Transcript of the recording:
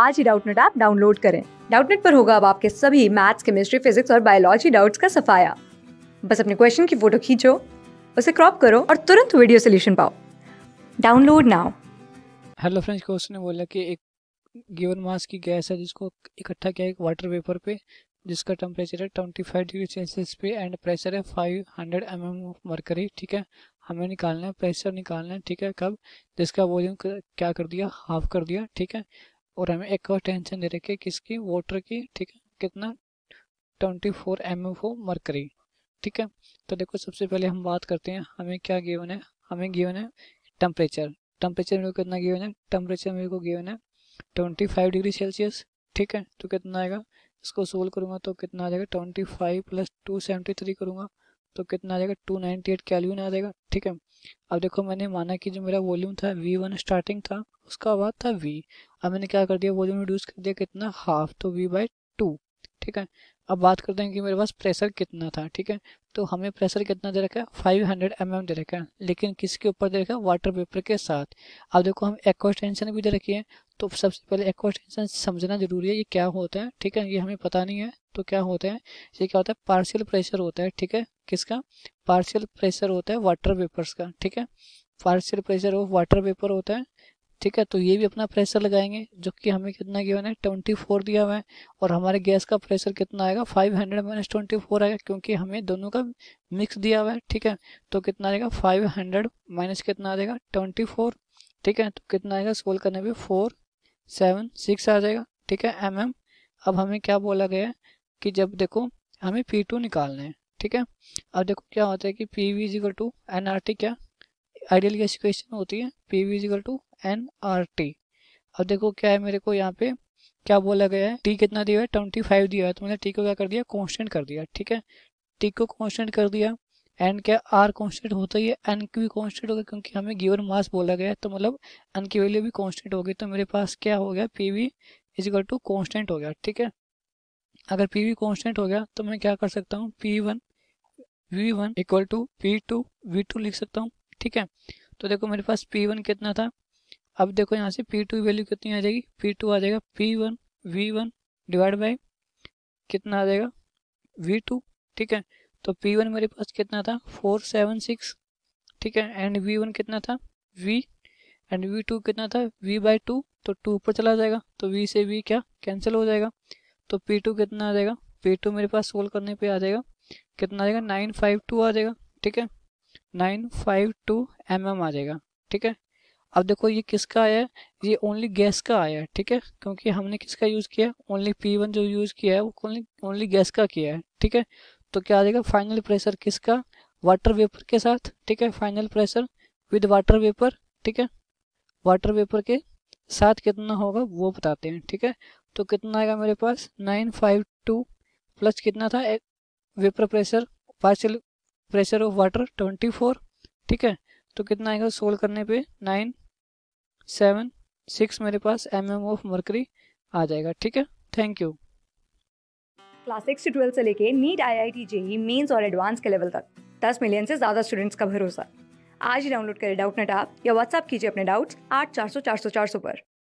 आज ही Doubtnut app download करें डाउटनेट पर होगा अब आपके सभी मैथ्स केमिस्ट्री फिजिक्स और बायोलॉजी डाउट्स का सफाया बस अपने क्वेश्चन की फोटो खींचो उसे क्रॉप करो और तुरंत वीडियो सोल्यूशन पाओ download now hello friends question ने बोला कि एक गिवन मास की गैस है जिसको इकट्ठा किया एक वाटर वेपर पे जिसका टेम्परेचर है ट्वेंटी फाइव डिग्री सेल्सियस पे एंड प्रेशर है five hundred M M of mercury ठीक है हमें निकालना है प्रेशर निकालना है ठीक है कब जिसका वॉल्यूम क्या कर दिया हाफ कर दिया ठीक है और हमें एक और टेंशन दे रखी है किसकी वाटर की ठीक है कितना twenty four M F O mercury ठीक है तो देखो सबसे पहले हम बात करते हैं हमें क्या गिवन है हमें गिवन है टेम्परेचर टेम्परेचर मेरे को कितना गिवन है टेम्परेचर मेरे को गिवन है ट्वेंटी फाइव डिग्री सेल्सियस ठीक है तो कितना आएगा इसको सोल्व करूँगा तो कितना आ जाएगा twenty five plus two seventy three करूँगा तो कितना आ जाएगा एट कैलविन आ जाएगा ठीक है अब देखो मैंने माना कि जो मेरा वॉल्यूम था वी वन स्टार्टिंग था उसका बाद था वी अब मैंने क्या कर दिया वॉल्यूम रिड्यूस कर दिया कितना हाफ तो वी बाई टू ठीक है अब बात करते हैं कि मेरे पास प्रेशर कितना था ठीक है तो हमें प्रेशर कितना दे रखा है फाइव हंड्रेड एम एम दे रखा है लेकिन किसके ऊपर दे रखा है वाटर पेपर के साथ अब देखो हम एक टेंशन भी दे रखी है तो सबसे पहले एक्वा टेंशन समझना जरूरी है ये क्या होता है ठीक है ये हमें पता नहीं है तो क्या होता है ये क्या होता है पार्शियल प्रेशर होता है ठीक है किसका पार्शियल प्रेशर होता है वाटर पेपर का ठीक है partial pressure of water vapour होता है ठीक है तो ये भी अपना प्रेशर लगाएंगे जो कि हमें कितना गिवन है ट्वेंटी फोर दिया हुआ है और हमारे गैस का प्रेशर कितना आएगा five hundred minus twenty four आएगा क्योंकि हमें दोनों का मिक्स दिया हुआ है ठीक है तो कितना आएगा फाइव हंड्रेड माइनस कितना आ जाएगा ट्वेंटी फोर ठीक है तो कितना आएगा सोल्व करने पर फोर सेवन सिक्स आ जाएगा ठीक है एम mm. अब हमें क्या बोला गया है कि जब देखो हमें पी टू निकालना है ठीक है अब देखो क्या होता है कि P V equal to N R T क्या आइडियल गैस इक्वेशन होती है P V equal to N R T अब देखो क्या है मेरे को यहाँ पे क्या बोला गया है टी कितना दिया है ट्वेंटी फाइव दिया है तो मैंने टी को क्या कर दिया कॉन्स्टेंट कर दिया ठीक है टी को कॉन्स्टेंट कर दिया एन क्या आर कॉन्स्टेंट होता ही है एन की भी कॉन्स्टेंट होगा क्योंकि हमें गिवन मास बोला गया है तो मतलब एन की वैल्यू भी कॉन्स्टेंट होगी तो मेरे पास क्या हो गया P V equal to constant हो गया ठीक है अगर पी वी कॉन्स्टेंट हो गया तो मैं क्या कर सकता हूँ P one V one equal to P two V two लिख सकता हूँ ठीक है तो देखो मेरे पास पी वन कितना था अब देखो यहाँ से पी टू वैल्यू कितनी आ जाएगी पी टू आ जाएगा P one V one divide by कितना आ जाएगा वी टू ठीक है तो पी वन मेरे पास कितना था फोर सेवन सिक्स ठीक है एंड वी वन कितना था वी एंड वी टू कितना था वी बाई टू तो टू ऊपर चला जाएगा तो वी से वी क्या कैंसिल हो जाएगा तो पी टू कितना आ जाएगा पी टू मेरे पास सोल्व करने पे आ जाएगा कितना आ जाएगा नाइन फाइव टू आ जाएगा ठीक है nine five two M M आ जाएगा ठीक है अब देखो ये किसका आया है ये ओनली गैस का आया है ठीक है क्योंकि हमने किसका यूज़ किया है ओनली पी वन जो यूज़ किया है वो ओनली ओनली गैस का किया है ठीक है तो क्या आ जाएगा फाइनल प्रेशर किसका वाटर वेपर के साथ ठीक है final pressure with water vapour ठीक है वाटर वेपर के साथ कितना होगा वो बताते हैं ठीक है तो कितना आएगा मेरे पास नाइन फाइव टू प्लस कितना था vapour pressure partial pressure of water twenty four ठीक है तो कितना आएगा सोल्व करने पे नाइन सेवन सिक्स मेरे पास एम एम ऑफ मरकरी आ जाएगा ठीक है थैंक यू क्लास सिक्स से ट्वेल्थ से लेके NEET I I T JEE mains और एडवांस के लेवल तक दस मिलियन से ज़्यादा स्टूडेंट्स का भरोसा आज ही डाउनलोड करें डाउट नेट आप या व्हाट्सअप कीजिए अपने डाउट्स आठ चार सौ चार सौ चार सौ पर